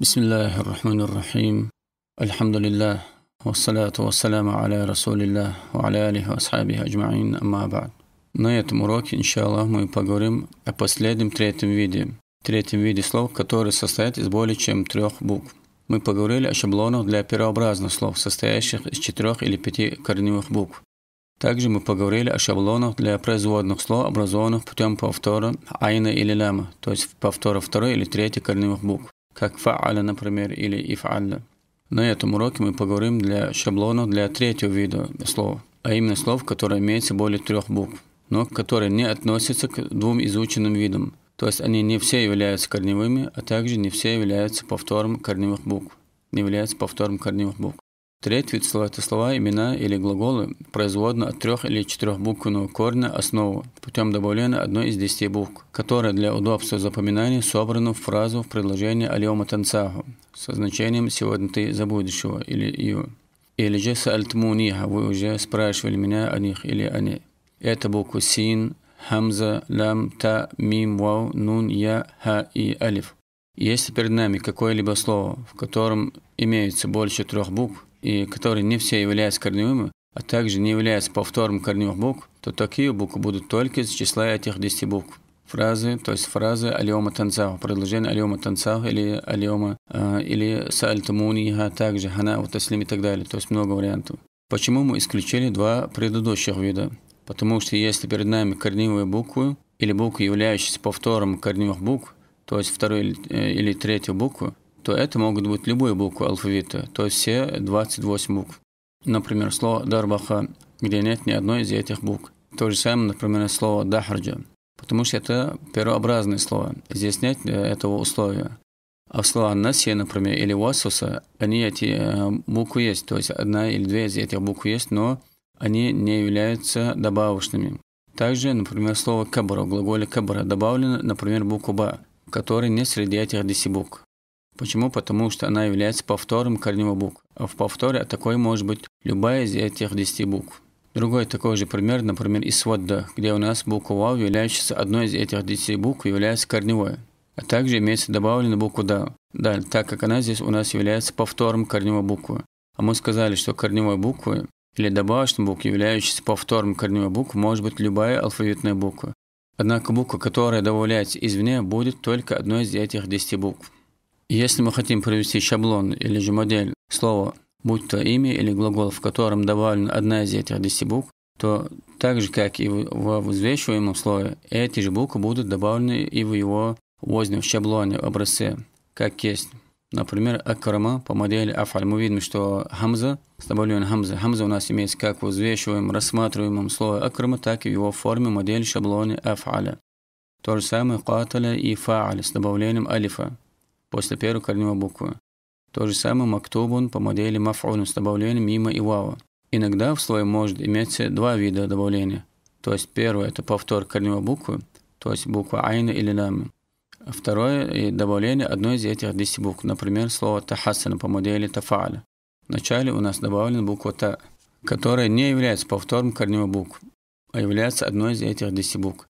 بسم الله الرحمن الرحيم الحمد لله والصلاة والسلام على رسول الله وعلى آله وأصحابه أجمعين أما بعد На этом уроке, иншаллах, мы поговорим о последнем третьем виде. Третьем виде слов, который состоит из более чем трех букв. Мы поговорили о шаблонах для первообразных слов, состоящих из четырех или пяти корневых букв. Также мы поговорили о шаблонах для производных слов, образованных путем повтора айна или ляма, то есть повтора второй или третьей корневых букв как фааля, например, или ифаля. На этом уроке мы поговорим для шаблона для третьего вида слова, а именно слов, которые имеются более трех букв, но которые не относятся к двум изученным видам. То есть они не все являются корневыми, а также не все являются повтором корневых букв. Не являются повтором корневых букв. Треть вид слова – это слова, имена или глаголы, производные от трех или четырех буквенного корня основы путем добавления одной из десяти букв, которая для удобства запоминания собрана в фразу в предложении «Алиома танцаху» со значением «Сегодня ты забудешь его» или «Ее». Или же «Сальтмуниха» – вы уже спрашивали меня о них или о ней. Это буквы «Син», «Хамза», «Лам», «Та», «Мим», «Вау», «Нун», «Я», «Ха» и «Алиф». Если перед нами какое-либо слово, в котором имеется больше трех букв, и которые не все являются корневыми, а также не являются повтором корневых букв, то такие буквы будут только из числа этих 10 букв. Фразы, то есть фразы алиома танцах, продолжение алиома танцах или алиома, э, или сальтамуниха, а также хана, таслим и так далее, то есть много вариантов. Почему мы исключили два предыдущих вида? Потому что если перед нами корневые буквы или буквы, являющиеся повтором корневых букв, то есть вторую или, э, или третью букву, то это могут быть любые буквы алфавита, то есть все 28 букв. Например, слово «дарбаха», где нет ни одной из этих букв. То же самое, например, слово «дахрджа», потому что это первообразное слово. Здесь нет э, этого условия. А в словах «насия», например, или «васуса», они эти э, буквы есть, то есть одна или две из этих букв есть, но они не являются добавочными. Также, например, слово «кабра», в глаголе «кабра» добавлена, например, буква «ба», которая не среди этих десяти букв. Почему? Потому что она является повтором корневого буквы. А в повторе такой может быть любая из этих 10 букв. Другой такой же пример, например, из сводда, где у нас буква «вау», является одной из этих 10 букв, является корневой. А также имеется добавлена буква «да». Да, так как она здесь у нас является повтором корневой буквы. А мы сказали, что корневой буквы или добавочной буквы, являющейся повтором корневой буквы, может быть любая алфавитная буква. Однако буква, которая добавляется извне, будет только одной из этих 10 букв. Если мы хотим провести шаблон или же модель слова, будь то имя или глагол, в котором добавлена одна из этих десяти букв, то так же, как и в взвешиваемом слое, эти же буквы будут добавлены и в его возднем шаблоне образце, как есть. Например, акрама по модели афаль. Мы видим, что хамза, с добавлением хамза, хамза у нас имеется как в взвешиваемом, рассматриваемом слое акрама, так и в его форме модели шаблоне афаля. То же самое каталя и фааля с добавлением алифа после первой корневой буквы. То же самое мактубун по модели мафулун с добавлением мима и вава. Иногда в слое может иметься два вида добавления. То есть первое – это повтор корневой буквы, то есть буква айна или лама. Второе – добавление одной из этих десяти букв, например, слово «тахасана» по модели «тафа'ля». Вначале у нас добавлена буква «та», которая не является повтором корневой буквы, а является одной из этих десяти букв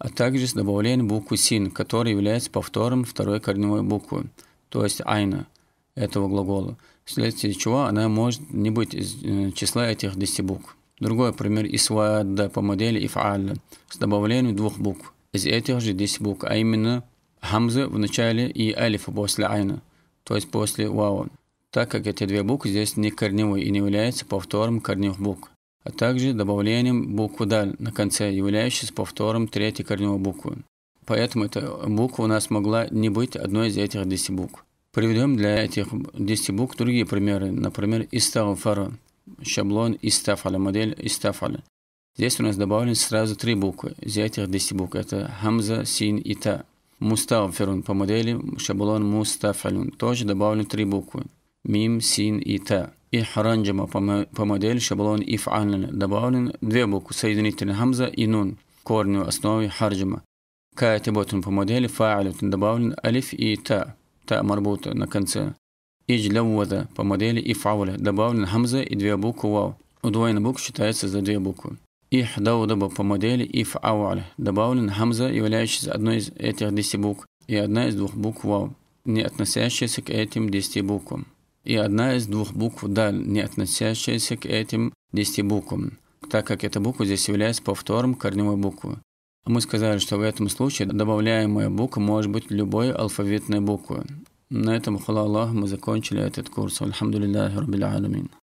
а также с добавлением буквы син, которая является повтором второй корневой буквы, то есть айна этого глагола, вследствие чего она может не быть из э, числа этих 10 букв. Другой пример – исвада по модели ифаля с добавлением двух букв из этих же 10 букв, а именно хамзы в начале и алифа после айна, то есть после вау, так как эти две буквы здесь не корневые и не являются повтором корневых букв а также добавлением буквы «даль» на конце, являющейся повтором третьей корневой буквы. Поэтому эта буква у нас могла не быть одной из этих 10 букв. Приведем для этих 10 букв другие примеры, например, «истагфара» – шаблон «истафаля», модель «истафаля». Здесь у нас добавлены сразу три буквы из этих 10 букв. Это «хамза», «син» и «та». «Мустафирун» по модели шаблон «мустафалюн». Тоже добавлены три буквы – «мим», «син» и «та» и по модели шаблон и фаален добавлен две буквы соединительные хамза и нун корню основе харджама. Каатиботун по модели фаалютун добавлен алиф и та, та марбута на конце. Иджляввада по модели и фауля добавлен хамза и две буквы вау. Удвоенный букв считается за две буквы. Их даудоба по модели и фауля добавлен хамза, являющийся одной из этих десяти букв и одна из двух букв вау, не относящаяся к этим десяти буквам и одна из двух букв «даль», не относящаяся к этим десяти буквам, так как эта буква здесь является повтором корневой буквы. Мы сказали, что в этом случае добавляемая буква может быть любой алфавитной буквы. На этом, хула Аллах, мы закончили этот курс. Альхамдулиллахи Раббил Аламин.